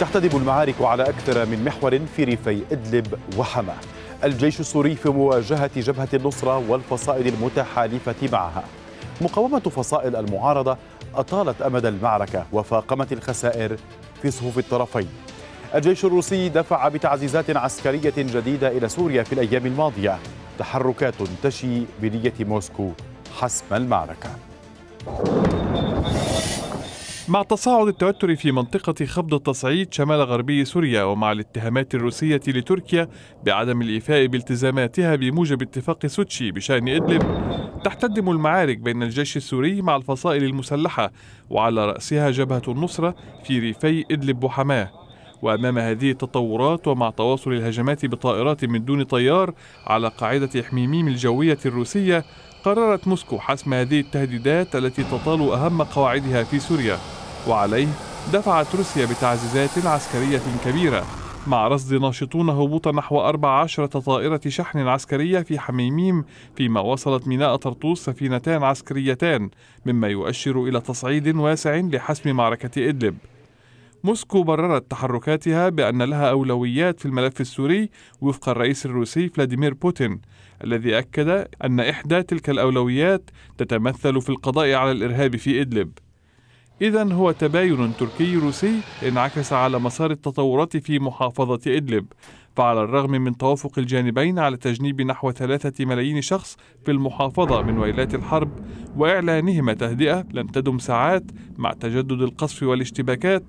تحتدم المعارك على أكثر من محور في ريفي إدلب وحماة الجيش السوري في مواجهة جبهة النصرة والفصائل المتحالفة معها مقاومة فصائل المعارضة أطالت أمد المعركة وفاقمت الخسائر في صفوف الطرفين الجيش الروسي دفع بتعزيزات عسكرية جديدة إلى سوريا في الأيام الماضية تحركات تشي بنية موسكو حسم المعركة مع تصاعد التوتر في منطقة خفض التصعيد شمال غربي سوريا ومع الاتهامات الروسية لتركيا بعدم الإيفاء بالتزاماتها بموجب اتفاق سوتشي بشأن إدلب تحتدم المعارك بين الجيش السوري مع الفصائل المسلحة وعلى رأسها جبهة النصرة في ريفي إدلب وحماه وأمام هذه التطورات ومع تواصل الهجمات بطائرات من دون طيار على قاعدة حميميم الجوية الروسية قررت موسكو حسم هذه التهديدات التي تطال أهم قواعدها في سوريا وعليه دفعت روسيا بتعزيزات عسكرية كبيرة مع رصد ناشطون هبوط نحو 14 طائرة شحن عسكرية في حميميم فيما وصلت ميناء طرطوس سفينتان عسكريتان مما يؤشر إلى تصعيد واسع لحسم معركة إدلب موسكو بررت تحركاتها بأن لها أولويات في الملف السوري وفق الرئيس الروسي فلاديمير بوتين الذي أكد أن إحدى تلك الأولويات تتمثل في القضاء على الإرهاب في إدلب إذا هو تباين تركي روسي انعكس على مسار التطورات في محافظة إدلب فعلى الرغم من توافق الجانبين على تجنيب نحو ثلاثة ملايين شخص في المحافظة من ويلات الحرب وإعلانهما تهدئة لم تدم ساعات مع تجدد القصف والاشتباكات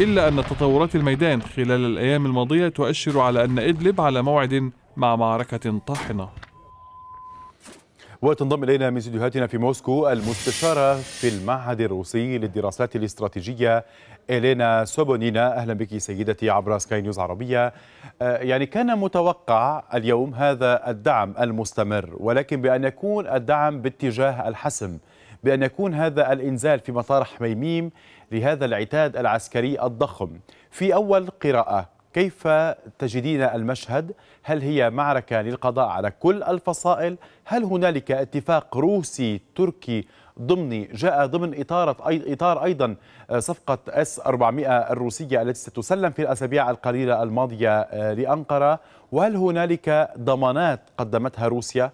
إلا أن تطورات الميدان خلال الأيام الماضية تؤشر على أن إدلب على موعد مع معركة طاحنة وتنضم إلينا من استديوهاتنا في موسكو المستشارة في المعهد الروسي للدراسات الاستراتيجية إلينا سوبونينا أهلا بك سيدتي عبر سكاي نيوز عربية آه، يعني كان متوقع اليوم هذا الدعم المستمر ولكن بأن يكون الدعم باتجاه الحسم بأن يكون هذا الإنزال في مطار حميميم لهذا العتاد العسكري الضخم في أول قراءة كيف تجدين المشهد؟ هل هي معركة للقضاء على كل الفصائل؟ هل هنالك اتفاق روسي تركي ضمني جاء ضمن إطارة إطار أيضا آه، صفقة S 400 الروسية التي ستسلم في الأسابيع القليلة الماضية آه، لأنقرة وهل هنالك ضمانات قدمتها روسيا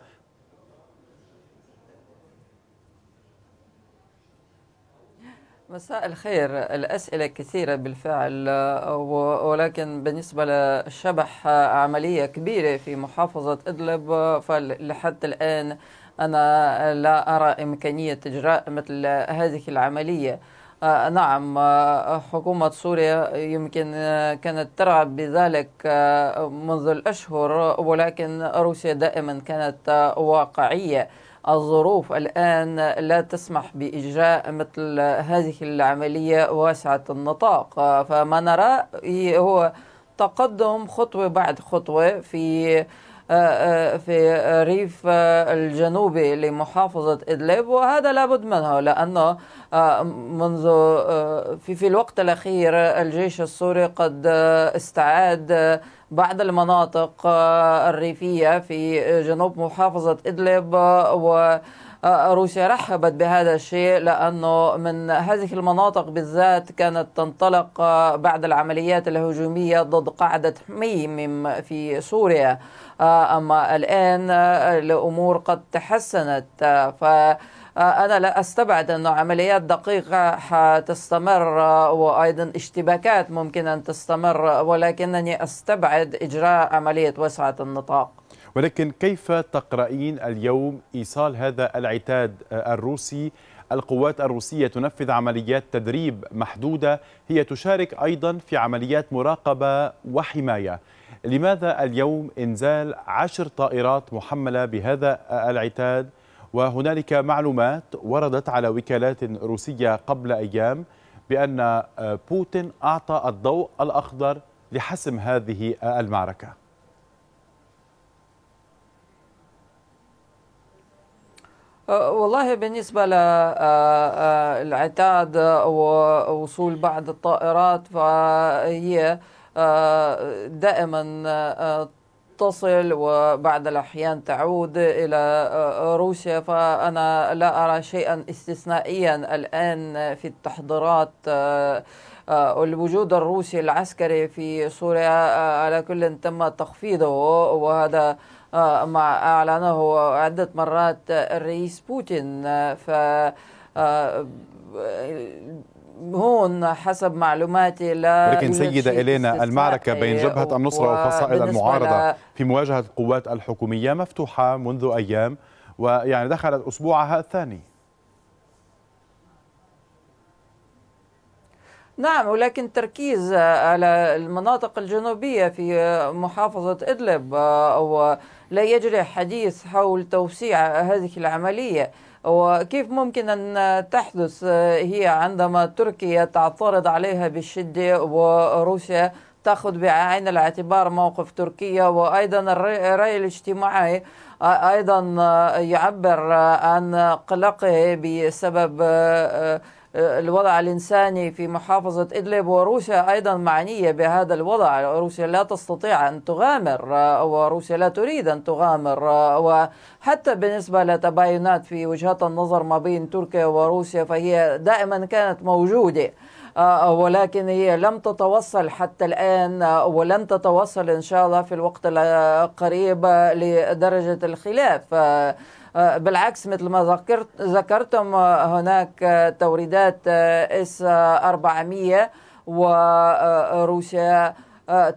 مساء الخير الأسئلة كثيرة بالفعل ولكن بالنسبة لشبح عملية كبيرة في محافظة إدلب فلحد الآن أنا لا أرى إمكانية إجراء مثل هذه العملية آه، نعم آه، حكومة سوريا يمكن آه، كانت ترغب بذلك منذ الأشهر ولكن روسيا دائما كانت واقعية الظروف الآن لا تسمح بإجراء مثل هذه العملية واسعة النطاق فما نرى هو تقدم خطوة بعد خطوة في في ريف الجنوبي لمحافظة إدلب وهذا لابد منه لأنه آه، منذ آه، في, في الوقت الأخير الجيش السوري قد آه، استعاد بعض المناطق الريفية في جنوب محافظة إدلب و روسيا رحبت بهذا الشيء لأنه من هذه المناطق بالذات كانت تنطلق بعد العمليات الهجومية ضد قاعدة حميم في سوريا أما الآن الأمور قد تحسنت ف أنا لا أستبعد أن عمليات دقيقة حتستمر وأيضا اشتباكات ممكن أن تستمر ولكنني أستبعد إجراء عملية وسعة النطاق ولكن كيف تقرأين اليوم إيصال هذا العتاد الروسي القوات الروسية تنفذ عمليات تدريب محدودة هي تشارك أيضا في عمليات مراقبة وحماية لماذا اليوم إنزال عشر طائرات محملة بهذا العتاد وهنالك معلومات وردت على وكالات روسية قبل أيام بأن آه، بوتين أعطى الضوء الأخضر لحسم هذه المعركة أه، والله بالنسبة للعتاد أه، أه، ووصول بعض الطائرات فهي دائما تصل وبعض الأحيان تعود إلى روسيا فأنا لا أرى شيئا استثنائيا الآن في التحضيرات آه، الوجود الروسي العسكري في سوريا آه، على كل تم تخفيضه وهذا آه، ما أعلنه عدة مرات الرئيس بوتين ف هون حسب معلوماتي لا لكن سيدة إلينا المعركة بين جبهة النصرة وفصائل المعارضة في مواجهة القوات الحكومية مفتوحة منذ أيام ويعني دخلت أسبوعها الثاني نعم ولكن تركيز على المناطق الجنوبية في محافظة إدلب آه، ولا يجري حديث حول توسيع هذه العملية وكيف ممكن أن تحدث آه، هي عندما تركيا تعترض عليها بالشدة وروسيا تأخذ بعين الاعتبار موقف تركيا وأيضا الرأي الاجتماعي آه، أيضا يعبر عن قلقه بسبب آه، الوضع الإنساني في محافظة إدلب وروسيا أيضا معنية بهذا الوضع روسيا لا تستطيع أن تغامر آه، وروسيا لا تريد أن تغامر آه، وحتى بالنسبة لتباينات في وجهات النظر ما بين تركيا وروسيا فهي دائما كانت موجوده ولكن هي لم تتوصل حتى الآن ولن تتوصل إن شاء الله في الوقت القريب لدرجة الخلاف آه، بالعكس مثل ما ذكرت ذكرتم آه، هناك آه، توريدات اس 400 وروسيا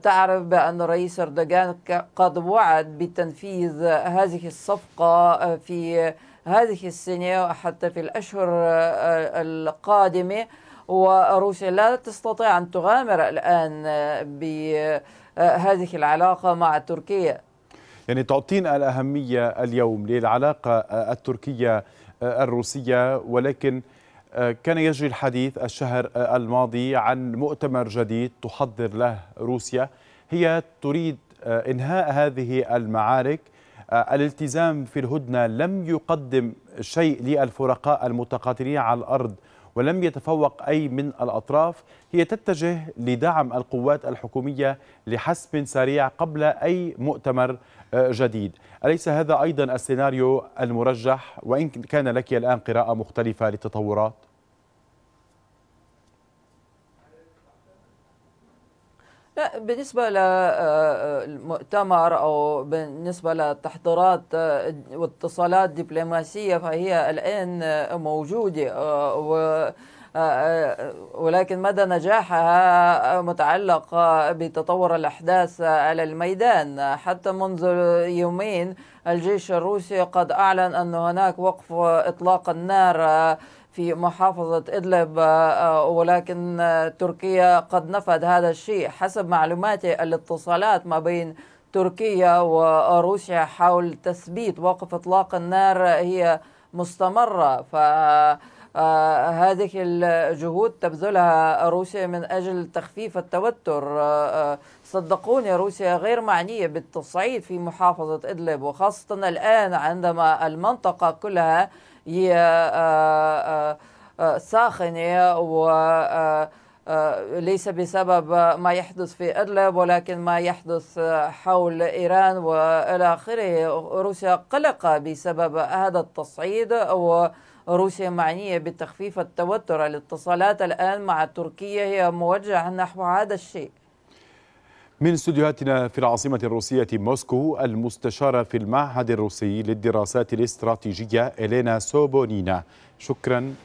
تعرف بأن الرئيس أردوغان قد وعد بتنفيذ هذه الصفقة في هذه السنة وحتى في الأشهر القادمة وروسيا لا تستطيع أن تغامر الآن بهذه العلاقة مع تركيا يعني تعطين الأهمية اليوم للعلاقة التركية آه، الروسية ولكن آه، كان يجري الحديث الشهر آه، الماضي عن مؤتمر جديد تحضر له روسيا هي تريد إنهاء هذه المعارك الالتزام في الهدنة لم يقدم شيء للفرقاء المتقاتلين على الأرض ولم يتفوق أي من الأطراف هي تتجه لدعم القوات الحكومية لحسم سريع قبل أي مؤتمر آه، جديد أليس هذا أيضا السيناريو المرجح وإن كان لك الآن قراءة مختلفة للتطورات؟ لا بالنسبة للمؤتمر آه، آه، أو بالنسبة للتحضيرات آه، واتصالات دبلوماسية فهي الآن موجودة و آه، آه، ولكن مدى نجاحها متعلق بتطور الأحداث على الميدان حتى منذ يومين الجيش الروسي قد أعلن أن هناك وقف إطلاق النار في محافظة إدلب آه، ولكن تركيا قد نفت هذا الشيء حسب معلوماتي الاتصالات ما بين تركيا وروسيا حول تثبيت وقف إطلاق النار هي مستمرة ف آه، هذه الجهود تبذلها روسيا من أجل تخفيف التوتر آه، آه، صدقوني روسيا غير معنية بالتصعيد في محافظة إدلب وخاصة الآن عندما المنطقة كلها هي ساخنة و ليس بسبب ما يحدث في ادلب ولكن ما يحدث حول ايران والى اخره، روسيا قلقه بسبب هذا التصعيد و روسيا معنية بتخفيف التوتر الاتصالات الآن مع تركيا هي موجهة نحو هذا الشيء من استديوهاتنا في العاصمة الروسية موسكو المستشارة في المعهد الروسي للدراسات الاستراتيجية إلينا سوبونينا شكرا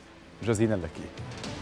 جزيلا لك